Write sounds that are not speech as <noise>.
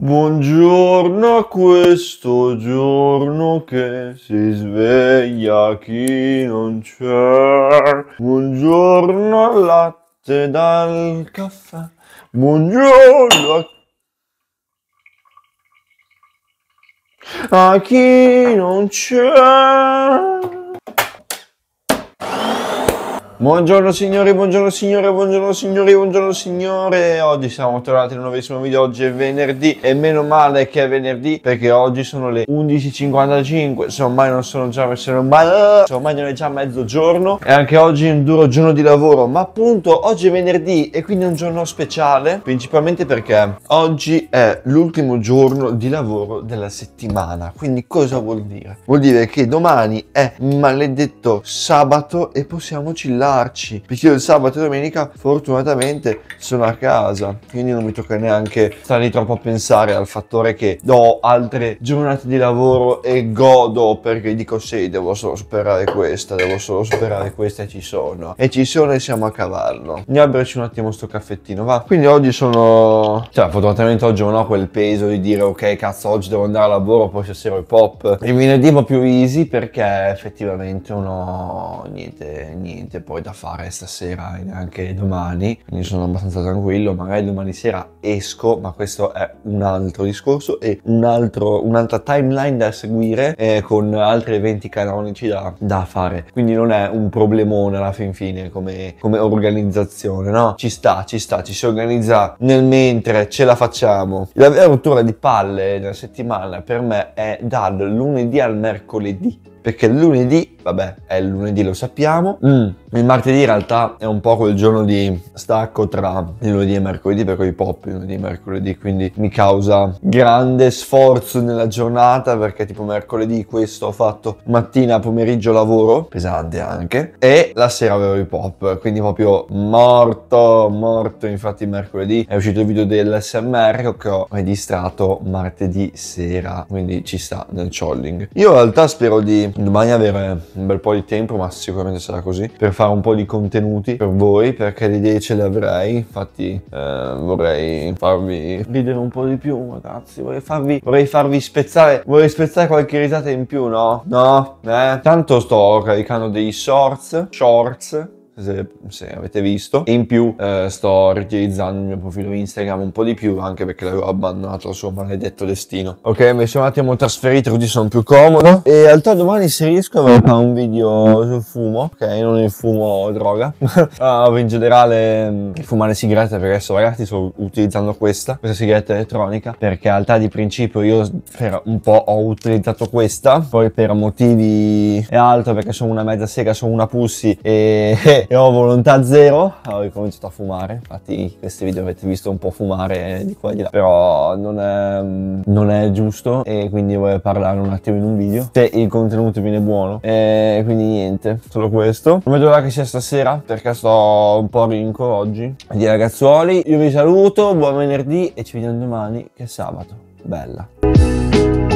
Buongiorno a questo giorno che si sveglia chi non c'è. Buongiorno al latte dal caffè. Buongiorno a, a chi non c'è. Buongiorno signori, buongiorno signore, buongiorno signori, buongiorno signore Oggi siamo tornati in un nuovissimo video, oggi è venerdì e meno male che è venerdì perché oggi sono le 11.55 Se ormai non sono già, se ormai, se ormai non è già mezzogiorno E anche oggi è un duro giorno di lavoro Ma appunto oggi è venerdì e quindi è un giorno speciale Principalmente perché oggi è l'ultimo giorno di lavoro della settimana Quindi cosa vuol dire? Vuol dire che domani è maledetto sabato e possiamo chillare andarci perché io il sabato e domenica fortunatamente sono a casa quindi non mi tocca neanche stare lì troppo a pensare al fattore che do altre giornate di lavoro e godo perché dico sì devo solo superare questa devo solo superare questa e ci sono e ci sono e siamo a cavallo mi abbracci un attimo sto caffettino va quindi oggi sono cioè fortunatamente oggi non ho quel peso di dire ok cazzo oggi devo andare a lavoro poi stasera è pop il venerdì un po' più easy perché effettivamente non ho niente niente poi poi da fare stasera e neanche domani, quindi sono abbastanza tranquillo, magari domani sera esco, ma questo è un altro discorso e un altro, un'altra timeline da seguire eh, con altri eventi canonici da, da, fare, quindi non è un problemone alla fin fine come, come organizzazione, no? Ci sta, ci sta, ci si organizza nel mentre, ce la facciamo. La vera rottura di palle della settimana per me è dal lunedì al mercoledì perché lunedì, vabbè, è lunedì lo sappiamo, mm. il martedì in realtà è un po' quel giorno di stacco tra il lunedì e mercoledì, perché i pop il lunedì e mercoledì, quindi mi causa grande sforzo nella giornata, perché tipo mercoledì questo ho fatto mattina, pomeriggio lavoro, pesante anche, e la sera avevo i pop, quindi proprio morto, morto, infatti mercoledì è uscito il video dell'SMR che ho registrato martedì sera, quindi ci sta nel trolling. Io in realtà spero di domani avere un bel po' di tempo, ma sicuramente sarà così, per fare un po' di contenuti per voi, perché le idee ce le avrei, infatti eh, vorrei farvi ridere un po' di più, ragazzi, vorrei farvi, vorrei farvi spezzare, vorrei spezzare qualche risata in più, no? No? Eh? Tanto sto caricando dei shorts, shorts, se, se avete visto. E in più eh, sto riutilizzando il mio profilo Instagram un po' di più, anche perché l'avevo abbandonato al suo maledetto destino. Ok, mi sono un attimo trasferito così sono più comodo. E altro domani se riesco a fare un video sul fumo, ok, non il fumo droga, ma <laughs> ah, in generale mm, fumare sigarette, perché adesso ragazzi sto utilizzando questa, questa sigaretta elettronica, perché in realtà di principio io per un po' ho utilizzato questa, poi per motivi e altro, perché sono una mezza sega, sono una pussy e <laughs> e ho volontà zero, ah, ho ricominciato a fumare, infatti questi video avete visto un po' fumare di qua e di là, però non è, non è giusto e quindi voglio parlare un attimo in un video se il contenuto viene buono e quindi niente, solo questo. Non vedo l'ora che sia stasera perché sto un po' rinco oggi. Quindi ragazzuoli, io vi saluto, buon venerdì e ci vediamo domani che è sabato. Bella.